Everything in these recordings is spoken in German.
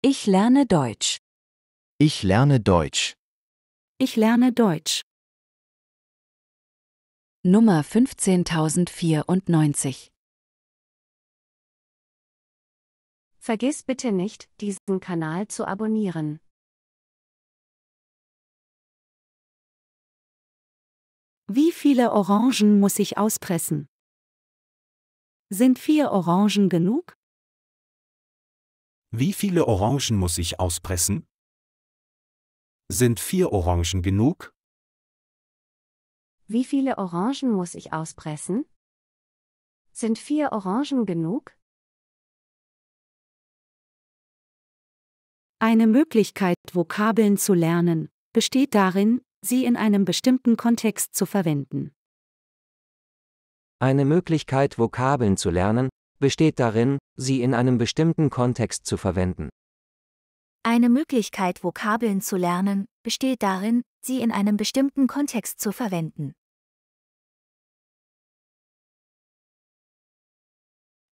Ich lerne Deutsch. Ich lerne Deutsch. Ich lerne Deutsch. Nummer 15094 Vergiss bitte nicht, diesen Kanal zu abonnieren. Wie viele Orangen muss ich auspressen? Sind vier Orangen genug? Wie viele Orangen muss ich auspressen? Sind vier Orangen genug? Wie viele Orangen muss ich auspressen? Sind vier Orangen genug? Eine Möglichkeit, Vokabeln zu lernen, besteht darin, sie in einem bestimmten Kontext zu verwenden. Eine Möglichkeit, Vokabeln zu lernen, besteht darin, sie in einem bestimmten Kontext zu verwenden. Eine Möglichkeit, Vokabeln zu lernen, besteht darin, sie in einem bestimmten Kontext zu verwenden.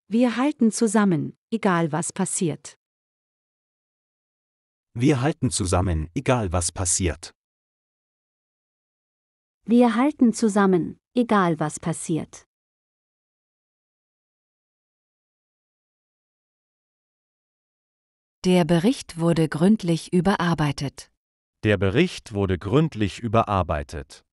Wir halten zusammen, egal was passiert. Wir halten zusammen, egal was passiert. Wir halten zusammen, egal was passiert. Der Bericht wurde gründlich überarbeitet. Der Bericht wurde gründlich überarbeitet.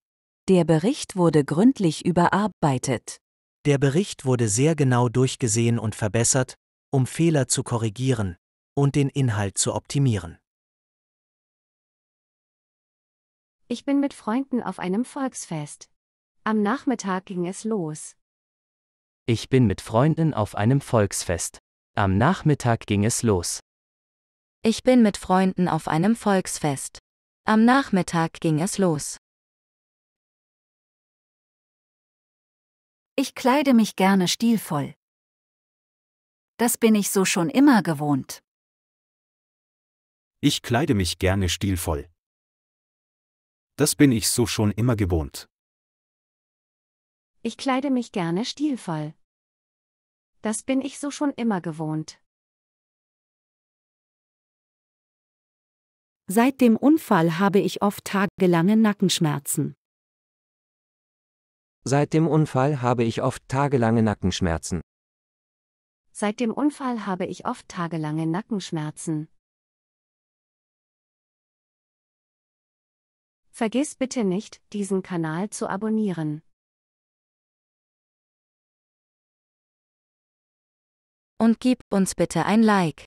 Der Bericht wurde gründlich überarbeitet. Der Bericht wurde sehr genau durchgesehen und verbessert, um Fehler zu korrigieren und den Inhalt zu optimieren. Ich bin mit Freunden auf einem Volksfest. Am Nachmittag ging es los. Ich bin mit Freunden auf einem Volksfest. Am Nachmittag ging es los. Ich bin mit Freunden auf einem Volksfest. Am Nachmittag ging es los. Ich kleide mich gerne stilvoll. Das bin ich so schon immer gewohnt. Ich kleide mich gerne stilvoll. Das bin ich so schon immer gewohnt. Ich kleide mich gerne stilvoll. Das bin ich so schon immer gewohnt. Seit dem Unfall habe ich oft tagelange Nackenschmerzen. Seit dem Unfall habe ich oft tagelange Nackenschmerzen. Seit dem Unfall habe ich oft tagelange Nackenschmerzen. Vergiss bitte nicht, diesen Kanal zu abonnieren. Und gib uns bitte ein Like.